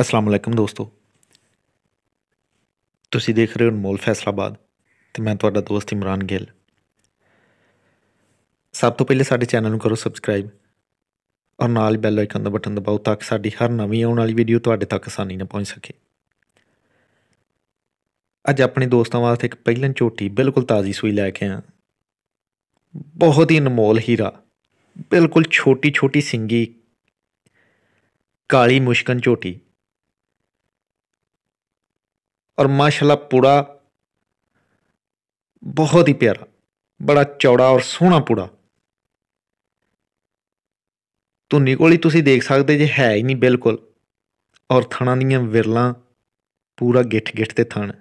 ਅਸਲਾਮ ਅਲੈਕਮ ਦੋਸਤੋ ਤੁਸੀਂ ਦੇਖ ਰਹੇ ਹੋ ਅਨਮੋਲ ਫੈਸਲਾਬਾਦ ਤੇ ਮੈਂ ਤੁਹਾਡਾ ਦੋਸਤ ਇਮਰਾਨ ਗਿੱਲ ਸਭ ਤੋਂ ਪਹਿਲੇ ਸਾਡੇ ਚੈਨਲ ਨੂੰ ਕਰੋ ਸਬਸਕ੍ਰਾਈਬ ਔਰ ਨਾਲ ਬੈਲ ਆਈਕਨ ਦਾ ਬਟਨ ਦਬਾਓ ਤਾਂ ਕਿ ਸਾਡੀ ਹਰ ਨਵੀਂ ਆਉਣ ਵਾਲੀ ਵੀਡੀਓ ਤੁਹਾਡੇ ਤੱਕ ਆਸਾਨੀ ਨਾਲ ਪਹੁੰਚ ਸਕੇ ਅੱਜ ਆਪਣੇ ਦੋਸਤਾਂ ਵਾਸਤੇ ਇੱਕ ਪਹਿਲਨ ਝੋਟੀ ਬਿਲਕੁਲ ਤਾਜ਼ੀ ਸੂਈ ਲੈ ਕੇ ਆਇਆ ਬਹੁਤ ਹੀ ਅਨਮੋਲ ਹੀਰਾ ਬਿਲਕੁਲ ਛੋਟੀ ਛੋਟੀ ਸਿੰਗੀ ਕਾਲੀ ਮੁਸ਼ਕਨ ਝੋਟੀ ਔਰ ਮਾਸ਼ਾਅੱਲਾ ਪੂੜਾ ਬਹੁਤ ਹੀ ਪਿਆਰਾ ਬੜਾ ਚੌੜਾ ਔਰ ਸੋਹਣਾ ਪੂੜਾ ਧੁੰਨੀ ਕੋਲੀ ਤੁਸੀਂ ਦੇਖ ਸਕਦੇ ਜੇ ਹੈ ਹੀ ਨਹੀਂ ਬਿਲਕੁਲ ਔਰ ਥਣਾ ਦੀਆਂ ਵਿਰਲਾਂ ਪੂਰਾ ਗਿੱਠ ਗਿੱਠ ਤੇ ਥਣ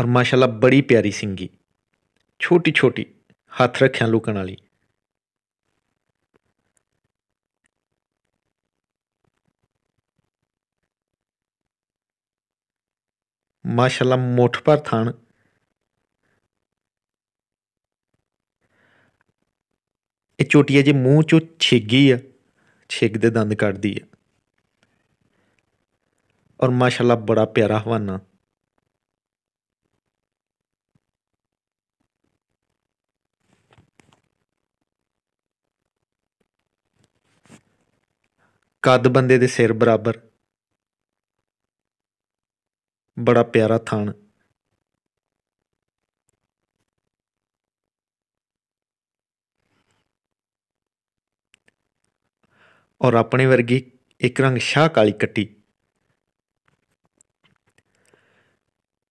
ਔਰ ਮਾਸ਼ਾਅੱਲਾ ਬੜੀ ਪਿਆਰੀ ਸਿੰਗੀ ਛੋਟੀ ਛੋਟੀ ਹੱਥ ਰੱਖਿਆ ਲੁਕਣ ਵਾਲੀ ਮਾਸ਼ਾਅੱਲਾ ਮੋਠ ਪਰ ਥਣ ਇਹ ਝੋਟੀਆ ਜੇ ਮੂੰਹ ਚੋਂ ਛਿੱਗੀ ਆ ਛਿੱਗ ਦੇ ਦੰਦ ਕੱਢਦੀ ਆ ਔਰ ਮਾਸ਼ਾਅੱਲਾ ਬੜਾ ਪਿਆਰਾ ਹਵਾਨਾ ਕੱਦ ਬੰਦੇ ਦੇ ਸਿਰ ਬਰਾਬਰ ਬੜਾ ਪਿਆਰਾ ਥਾਨ ਔਰ ਆਪਣੇ ਵਰਗੀ ਇੱਕ ਰੰਗ ਸ਼ਾਹ ਕਾਲੀ ਕੱਟੀ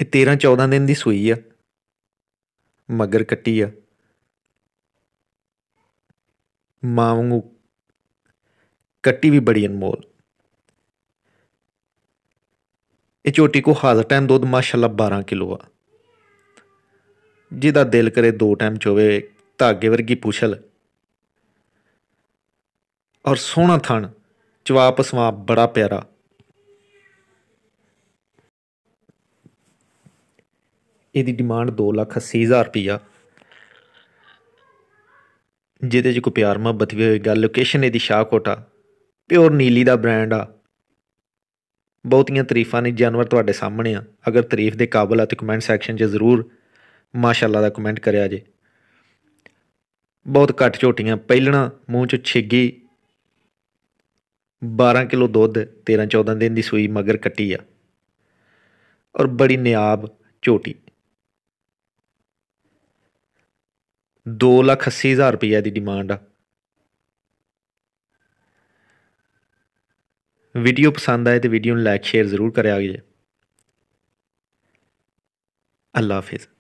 ਇਹ 13 14 ਦਿਨ ਦੀ ਸੂਈ ਆ ਮਗਰ ਕੱਟੀ ਆ ਮਾਂ ਵਾਂਗੂ ਕੱਟੀ ਵੀ ਬੜੀ ਅਨਮੋਲ ਇਹ ਝੋਟੀ ਕੋ ਹਾਜ਼ਰ ਟਾਈਮ ਦੁੱਧ ਮਾਸ਼ਾਅੱਲਾ 12 ਕਿਲੋ ਆ ਜਿਹਦਾ ਦਿਲ ਕਰੇ ਦੋ ਟਾਈਮ ਚੋਵੇ ਧਾਗੇ ਵਰਗੀ ਪੁਛਲ ਔਰ ਸੋਹਣਾ ਥਣ ਜਵਾਬ ਸਵਾ ਬੜਾ ਪਿਆਰਾ ਇਹਦੀ ਡਿਮਾਂਡ 2 ਲੱਖ 80000 ਰੁਪਇਆ ਜਿਹਦੇ 'ਚ ਕੋ ਪਿਆਰ ਮੁਹੱਬਤ ਵੀ ਹੋਏਗਾ ਲੋਕੇਸ਼ਨ ਇਹਦੀ ਸ਼ਾਹਕੋਟਾ ਪਿਓਰ ਨੀਲੀ ਦਾ ਬ੍ਰਾਂਡ ਆ ਬਹੁਤੀਆਂ ਤਾਰੀਫਾਂ ਨੇ ਜਾਨਵਰ ਤੁਹਾਡੇ ਸਾਹਮਣੇ ਆ ਅਗਰ ਤਾਰੀਫ ਦੇ ਕਾਬਿਲ ਆ ਤੇ ਕਮੈਂਟ ਸੈਕਸ਼ਨ 'ਚ ਜ਼ਰੂਰ ਮਾਸ਼ਾਅੱਲਾ ਦਾ ਕਮੈਂਟ ਕਰਿਆ ਜੇ ਬਹੁਤ ਘੱਟ ਝੋਟੀਆਂ ਪਹਿਲਣਾ ਮੂੰਹ 'ਚ ਛਿੱਗੀ 12 ਕਿਲੋ ਦੁੱਧ 13 14 ਦਿਨ ਦੀ ਸੂਈ ਮਗਰ ਕੱਟੀ ਆ ਔਰ ਬੜੀ ਨਿਆਬ ਝੋਟੀ 2 ਲੱਖ 80 ਹਜ਼ਾਰ ਰੁਪਏ ਦੀ ਡਿਮਾਂਡ ਆ ਵੀਡੀਓ ਪਸੰਦ ਆਏ ਤੇ ਵੀਡੀਓ ਨੂੰ ਲਾਈਕ ਸ਼ੇਅਰ ਜ਼ਰੂਰ ਕਰਿਆ ਜੇ ਅੱਲਾ ਹਾਫਿਜ਼